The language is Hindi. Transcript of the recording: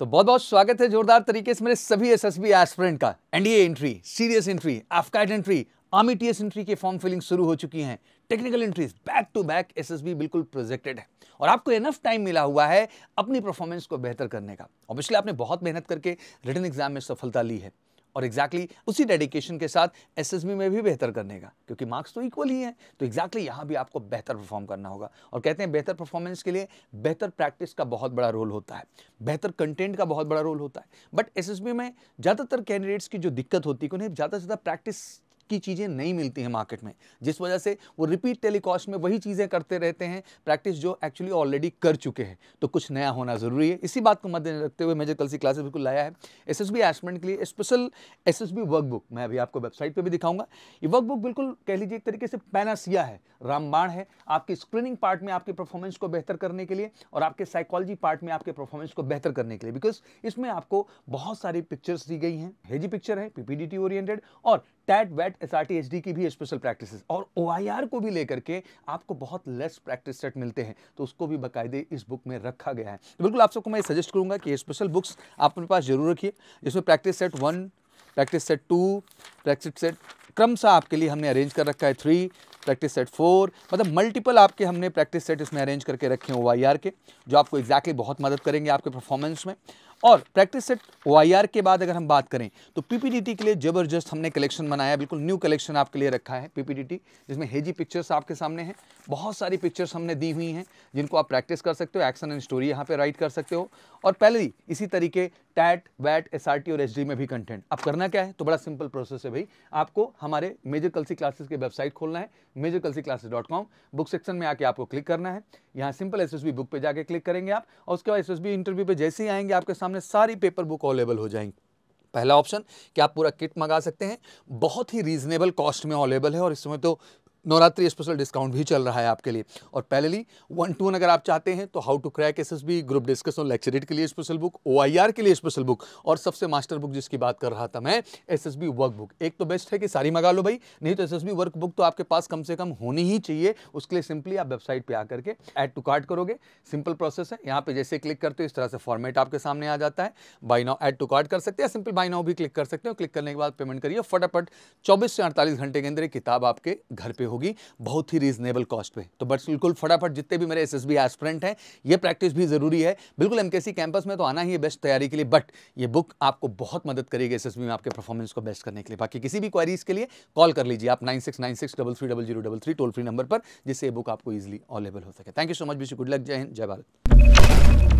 तो बहुत बहुत स्वागत है जोरदार तरीके से मेरे सभी एस एस बी एस्परेंट का NDA entry serious entry AFCAT entry army T S entry के फॉर्म फिलिंग शुरू हो चुकी हैं technical entries back to back S S B बिल्कुल प्रोजेक्टेड है और आपको इनफ टाइम मिला हुआ है अपनी परफॉर्मेंस को बेहतर करने का ऑब्वियसली आपने बहुत मेहनत करके रिटर्न एग्जाम में सफलता ली है और एग्जैक्टली exactly उसी डेडिकेशन के साथ एसएसबी में भी बेहतर करने का क्योंकि मार्क्स तो इक्वल ही हैं तो एग्जैक्टली exactly यहाँ भी आपको बेहतर परफॉर्म करना होगा और कहते हैं बेहतर परफॉर्मेंस के लिए बेहतर प्रैक्टिस का बहुत बड़ा रोल होता है बेहतर कंटेंट का बहुत बड़ा रोल होता है बट एस में ज़्यादातर कैंडिडेट्स की जो दिक्कत होती है उन्हें ज़्यादा से ज़्यादा प्रैक्टिस की चीज़ें नहीं मिलती हैं मार्केट में जिस वजह से वो रिपीट टेलीकॉस्ट में वही चीज़ें करते रहते हैं प्रैक्टिस जो एक्चुअली ऑलरेडी कर चुके हैं तो कुछ नया होना ज़रूरी है इसी बात को मद्देनजर रखते हुए मेजर कल सी क्लासेस बिल्कुल लाया है एस एस के लिए स्पेशल एस एस वर्कबुक मैं अभी आपको वेबसाइट पर भी दिखाऊंगा ये वर्कबुक बिल्कुल कह लीजिए एक तरीके से पैनासिया है रामबाण है आपके स्क्रीनिंग पार्ट में आपके परफॉर्मेंस को बेहतर करने के लिए और आपके साइकोलॉजी पार्ट में आपके परफॉर्मेंस को बेहतर करने के लिए बिकॉज इसमें आपको बहुत सारी पिक्चर्स दी गई हैं हेजी पिक्चर है पीपीडीटी ओरिएंटेड और टैट वेट S R T H D की भी स्पेशल प्रैक्टिस और ओ आई आर को भी लेकर के आपको बहुत लेस प्रैक्टिस सेट मिलते हैं तो उसको भी बाकायदे इस बुक में रखा गया है तो बिल्कुल आप सबको मैं सजेस्ट करूँगा कि स्पेशल बुक्स आप अपने पास जरूर रखिए जिसमें practice set one practice set two practice set क्रम सा आपके लिए हमने अरेंज कर रखा है थ्री प्रैक्टिस सेट फोर मतलब मल्टीपल आपके हमने प्रैक्टिस सेट इसमें अरेंज करके रखे हैं ओ के जो आपको एग्जैक्टली exactly बहुत मदद करेंगे आपके परफॉर्मेंस में और प्रैक्टिस सेट ओ के बाद अगर हम बात करें तो पीपीडीटी के लिए ज़बरदस्त हमने कलेक्शन बनाया बिल्कुल न्यू कलेक्शन आपके लिए रखा है पीपीडीटी जिसमें हेजी पिक्चर्स आपके सामने हैं बहुत सारी पिक्चर्स हमने दी हुई हैं जिनको आप प्रैक्टिस कर सकते हो एक्शन एंड स्टोरी यहाँ पे राइट कर सकते हो और पहले ही इसी तरीके टैट वैट एस और एच में भी कंटेंट अब करना क्या है तो बड़ा सिंपल प्रोसेस है भाई आपको हमारे मेजर कलसी क्लासेस की वेबसाइट खोलना है Major Kalsi Classes dot com book section में आके आपको क्लिक करना है यहाँ सिंपल एस बुक पे जाके क्लिक करेंगे आप और उसके बाद एस इंटरव्यू पर जैसे ही आएंगे आपके सामने सारी पेपर बुक अवेलेबल हो जाएंगी पहला ऑप्शन कि आप पूरा किट मंगा सकते हैं बहुत ही रीजनेबल कॉस्ट में अवेलेबल है और इस समय तो नवरात्रि स्पेशल डिस्काउंट भी चल रहा है आपके लिए और पहले ली वन टू अगर आप चाहते हैं तो how to crack S S B group discussion lecture के लिए special book O I R के लिए स्पेशल बुक और सबसे मास्टर बुक जिसकी बात कर रहा था मैं S S B work book एक तो बेस्ट है कि सारी मंगा लो भाई नहीं तो S S B work book तो आपके पास कम से कम होनी ही चाहिए उसके लिए सिंपली आप वेबसाइट पर आकर के एड टू कार्ट करोगे सिंपल प्रोसेस है यहाँ पर जैसे क्लिक करते हो इस तरह से फॉर्मेट आपके सामने आ जाता है buy now add to cart कर सकते हैं सिंपल बाई नाउ भी क्लिक कर सकते हो क्लिक करने के बाद पेमेंट करिए फटाफट चौबीस से अड़तालीस घंटे के अंदर किताब आपके घर पर होगी बहुत ही रीजनेबल कॉस्ट पे तो बट बिल्कुल फटाफट जितने भी मेरे एसएसबी एस हैं ये प्रैक्टिस भी ज़रूरी है बिल्कुल एमकेसी कैंपस में तो आना ही है बेस्ट तैयारी के लिए बट ये बुक आपको बहुत मदद करेगी एस में आपके परफॉर्मेंस को बेस्ट करने के लिए बाकी किसी भी क्वारीज़ के लिए कॉल कर लीजिए आप nine six nine six double three double zero toll free number पर जिससे ये बुक आपको ईजिली अवेलेबल हो सके थैंक यू सो मच बीसी गुड लक जय हिंद जय भारत